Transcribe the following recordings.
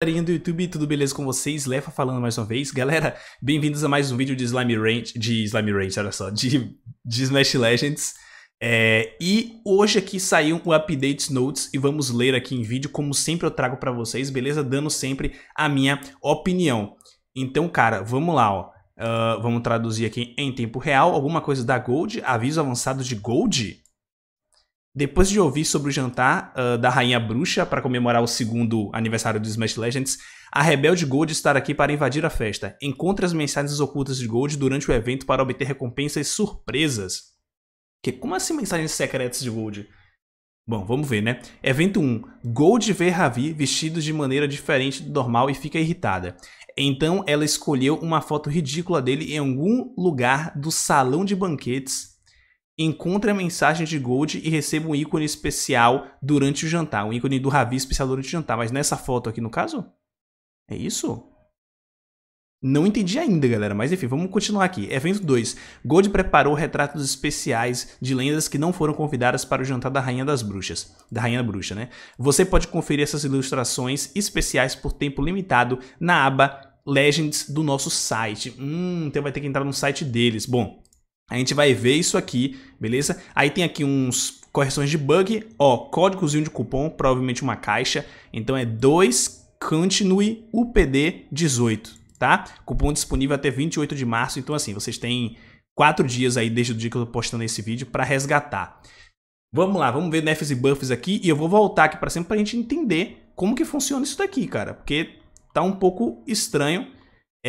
Galerinha do YouTube, tudo beleza com vocês? Lefa falando mais uma vez. Galera, bem-vindos a mais um vídeo de Slime Ranch, de Slime Ranch, olha só, de, de Smash Legends. É, e hoje aqui saiu o update Notes e vamos ler aqui em vídeo, como sempre eu trago para vocês, beleza? Dando sempre a minha opinião. Então, cara, vamos lá, ó. Uh, vamos traduzir aqui em tempo real, alguma coisa da Gold, aviso avançado de Gold? Depois de ouvir sobre o jantar uh, da Rainha Bruxa para comemorar o segundo aniversário do Smash Legends, a rebelde Gold está aqui para invadir a festa. Encontre as mensagens ocultas de Gold durante o evento para obter recompensas surpresas. Que como assim mensagens secretas de Gold? Bom, vamos ver, né? Evento 1. Gold vê Ravi vestido de maneira diferente do normal e fica irritada. Então ela escolheu uma foto ridícula dele em algum lugar do salão de banquetes encontre a mensagem de Gold e receba um ícone especial durante o jantar. Um ícone do Ravi especial durante o jantar. Mas nessa foto aqui, no caso? É isso? Não entendi ainda, galera, mas enfim, vamos continuar aqui. Evento 2. Gold preparou retratos especiais de lendas que não foram convidadas para o jantar da Rainha das Bruxas. Da Rainha Bruxa, né? Você pode conferir essas ilustrações especiais por tempo limitado na aba Legends do nosso site. Hum, então vai ter que entrar no site deles. Bom, a gente vai ver isso aqui, beleza? Aí tem aqui uns correções de bug, ó, códigozinho de cupom, provavelmente uma caixa. Então é 2 Continue UPD 18, tá? Cupom disponível até 28 de março. Então assim, vocês têm 4 dias aí desde o dia que eu tô postando esse vídeo para resgatar. Vamos lá, vamos ver nefs e buffs aqui e eu vou voltar aqui para sempre para a gente entender como que funciona isso daqui, cara, porque tá um pouco estranho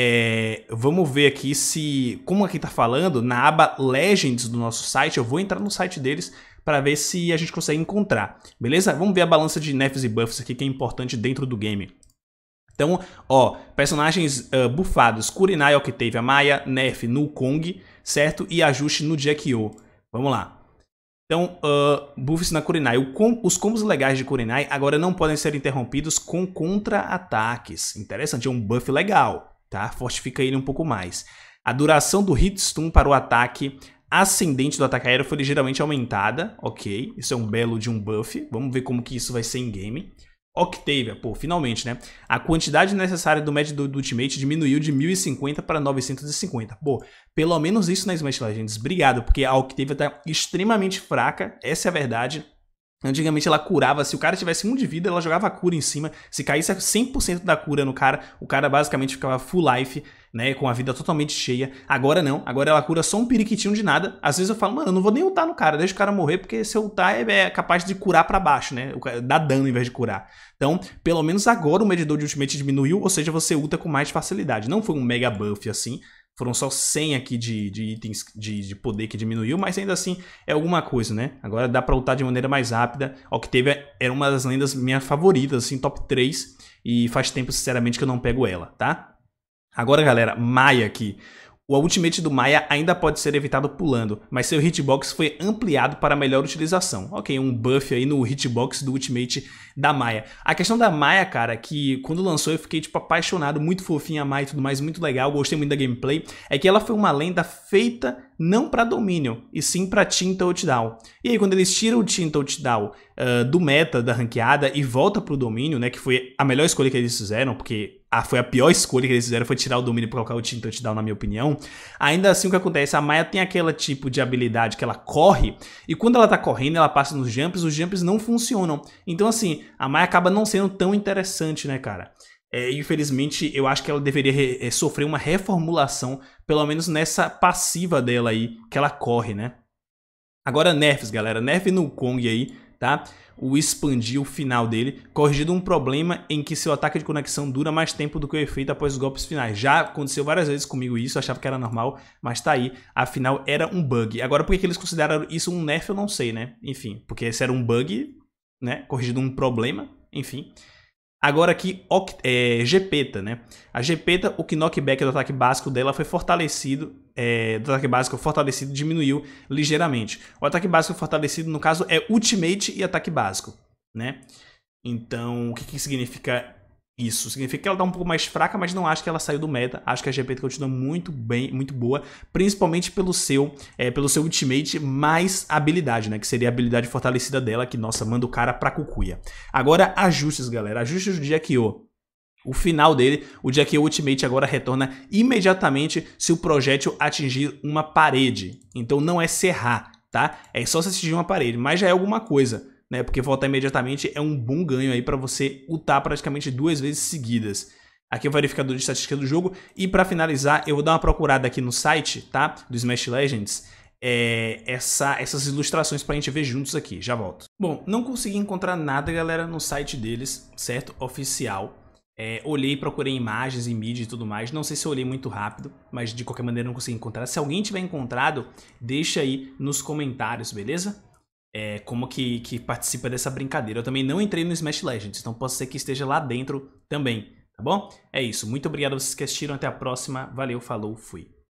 é, vamos ver aqui se, como aqui está falando, na aba Legends do nosso site, eu vou entrar no site deles para ver se a gente consegue encontrar, beleza? Vamos ver a balança de nefs e buffs aqui que é importante dentro do game. Então, ó, personagens uh, bufados, Kurinai, Octavia, Maia, nerf no Kong, certo? E ajuste no Jack-O. Vamos lá. Então, uh, buffs na Kurinai. Com, os combos legais de Kurinai agora não podem ser interrompidos com contra-ataques. Interessante, é um buff legal tá? Fortifica ele um pouco mais. A duração do stun para o ataque ascendente do ataque aéreo foi ligeiramente aumentada, ok? Isso é um belo de um buff. Vamos ver como que isso vai ser em game. Octavia, pô, finalmente, né? A quantidade necessária do médio do, do ultimate diminuiu de 1050 para 950. Pô, pelo menos isso na Smash Legends. Obrigado, porque a Octavia tá extremamente fraca, essa é a verdade. Antigamente ela curava, se o cara tivesse um de vida, ela jogava a cura em cima. Se caísse 100% da cura no cara, o cara basicamente ficava full life, né, com a vida totalmente cheia. Agora não, agora ela cura só um periquitinho de nada. Às vezes eu falo, mano, eu não vou nem ultar no cara, deixa o cara morrer, porque se eu ultar é, é capaz de curar para baixo, né, dá dano em vez de curar. Então, pelo menos agora o medidor de ultimate diminuiu, ou seja, você ulta com mais facilidade. Não foi um mega buff assim, foram só 100 aqui de, de itens de, de, poder que diminuiu, mas ainda assim é alguma coisa, né? Agora dá pra lutar de maneira mais rápida. O que teve é, era uma das lendas minhas favoritas, assim, top 3. E faz tempo, sinceramente, que eu não pego ela, tá? Agora, galera, Maia aqui. O ultimate do Maia ainda pode ser evitado pulando, mas seu hitbox foi ampliado para melhor utilização. Ok, um buff aí no hitbox do ultimate da Maia. A questão da Maia, cara, que quando lançou eu fiquei tipo apaixonado, muito fofinha a Maia e tudo mais, muito legal, gostei muito da gameplay, é que ela foi uma lenda feita não para domínio, e sim para team touchdown. E aí, quando eles tiram o team touchdown uh, do meta da ranqueada e volta para o domínio, né, que foi a melhor escolha que eles fizeram, porque a, foi a pior escolha que eles fizeram, foi tirar o domínio para colocar o team touchdown, na minha opinião. Ainda assim, o que acontece? A Maia tem aquele tipo de habilidade que ela corre, e quando ela tá correndo, ela passa nos jumps, os jumps não funcionam. Então, assim, a Maia acaba não sendo tão interessante, né, cara? É, infelizmente, eu acho que ela deveria é, sofrer uma reformulação, pelo menos nessa passiva dela aí, que ela corre, né? Agora, nerfs, galera. Nerf no Kong aí, tá? O expandir o final dele, corrigido um problema em que seu ataque de conexão dura mais tempo do que o efeito após os golpes finais. Já aconteceu várias vezes comigo isso, achava que era normal, mas tá aí, afinal era um bug. Agora, por que eles consideraram isso um nerf, eu não sei, né? Enfim, porque se era um bug, né? corrigido um problema, enfim. Agora aqui, é, Gepeta, né? A Gepeta, o knockback do ataque básico dela foi fortalecido, é, do ataque básico fortalecido diminuiu ligeiramente. O ataque básico fortalecido, no caso, é Ultimate e ataque básico, né? Então, o que, que significa isso. Significa que ela tá um pouco mais fraca, mas não acho que ela saiu do meta. Acho que a GPT continua muito bem, muito boa, principalmente pelo seu, é, pelo seu ultimate mais habilidade, né? Que seria a habilidade fortalecida dela, que, nossa, manda o cara pra cucuia. Agora, ajustes, galera. Ajustes do Jack.io. O final dele, o o Ultimate agora retorna imediatamente se o projétil atingir uma parede. Então não é serrar, tá? É só se atingir uma parede, mas já é alguma coisa né? Porque voltar imediatamente é um bom ganho aí para você ultar praticamente duas vezes seguidas. Aqui é o verificador de estatística do jogo. E para finalizar, eu vou dar uma procurada aqui no site, tá? Do Smash Legends. É, essa, essas ilustrações para a gente ver juntos aqui. Já volto. Bom, não consegui encontrar nada, galera, no site deles, certo? Oficial. É, olhei, procurei imagens e mídia e tudo mais. Não sei se eu olhei muito rápido, mas de qualquer maneira não consegui encontrar. Se alguém tiver encontrado, deixa aí nos comentários, beleza? é, como que, que participa dessa brincadeira. Eu também não entrei no Smash Legends, então pode ser que esteja lá dentro também, tá bom? É isso, muito obrigado a vocês que assistiram, até a próxima, valeu, falou, fui.